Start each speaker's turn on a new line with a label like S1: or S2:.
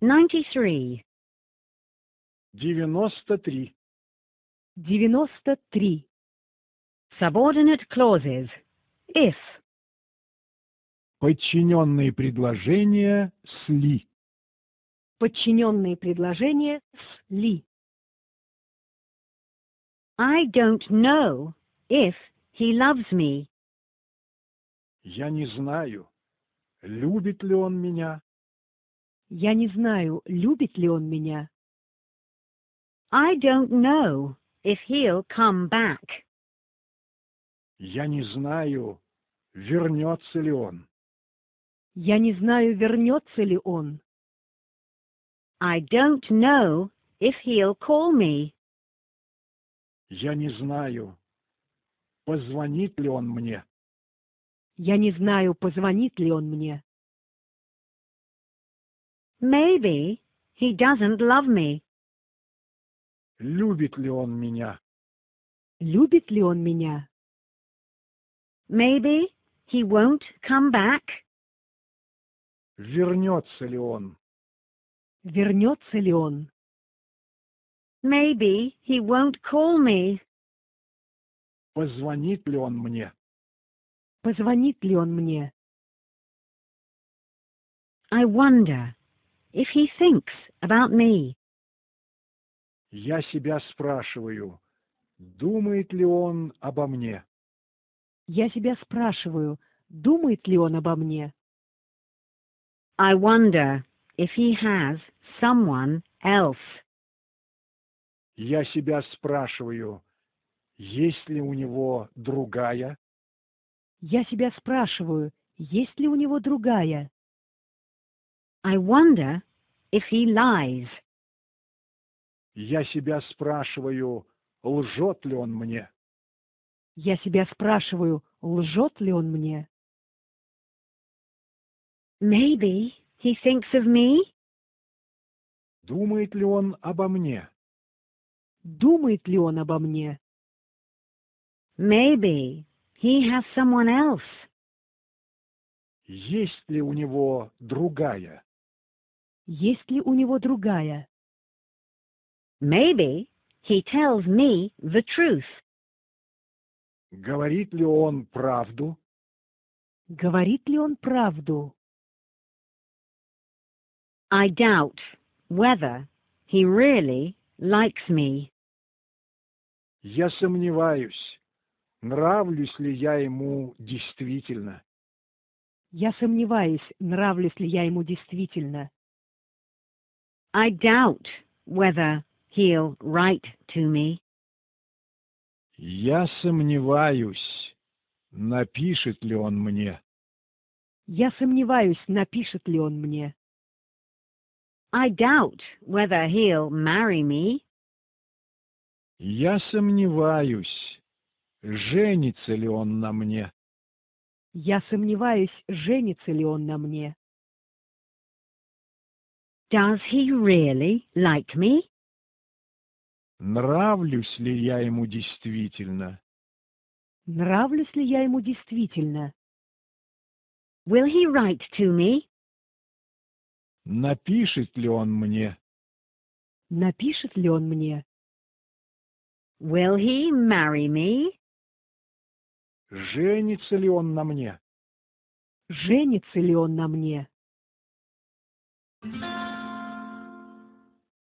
S1: 93. 93. Subordinate clauses. If.
S2: Подчиненные
S1: предложения
S2: с ли.
S1: Подчиненные предложения с ли. I don't know if he loves me. Я не знаю, любит ли он меня. Я не знаю, любит ли он меня. I don't know if he'll come back. Я не знаю, вернется ли он. Я не знаю, вернется ли он. I don't know if he'll call me. Я не знаю, позвонит ли он мне. Я не знаю, позвонит ли он мне. Maybe he doesn't love me. Любит ли он меня? Любит ли он меня? Maybe he won't come back. Вернется ли он? Вернется ли он? Maybe he won't call me. Позвонит ли он мне? Позвонит ли он мне? I wonder. if he thinks about me.
S2: Я себя спрашиваю, думает ли он обо мне?
S1: Я себя спрашиваю, думает ли он обо мне? I wonder if he has someone else.
S2: Я себя спрашиваю, есть ли у него
S1: другая? Я себя спрашиваю, есть ли у него другая? I wonder if he lies?
S2: Я себя спрашиваю, лжет ли он мне?
S1: Я себя спрашиваю, лжет ли он мне? Maybe he thinks of me. Думает ли он обо мне? Думает ли он обо мне? Maybe he has someone else. Есть ли у
S2: него другая?
S1: Есть ли у него другая? Maybe he tells me the truth.
S2: Говорит ли он правду?
S1: Говорит ли он правду? I doubt whether he really likes me. Я сомневаюсь,
S2: нравлюсь ли я ему действительно.
S1: Я сомневаюсь, нравлюсь ли я ему действительно. I doubt whether he'll write to me. Я сомневаюсь,
S2: напишет ли он мне.
S1: Я сомневаюсь, напишет ли он мне. I doubt whether he'll marry me.
S2: Я сомневаюсь,
S1: женится ли он на мне. Я сомневаюсь, женится ли он на мне. Does he really like me?
S2: Нравлюсь ли я ему действительно?
S1: Нравлюсь ли я ему действительно? Will he write to me?
S2: Напишет ли он мне?
S1: Напишет ли он мне? Will he marry me? Женится ли он на мне? Женится ли он на мне? Thank you.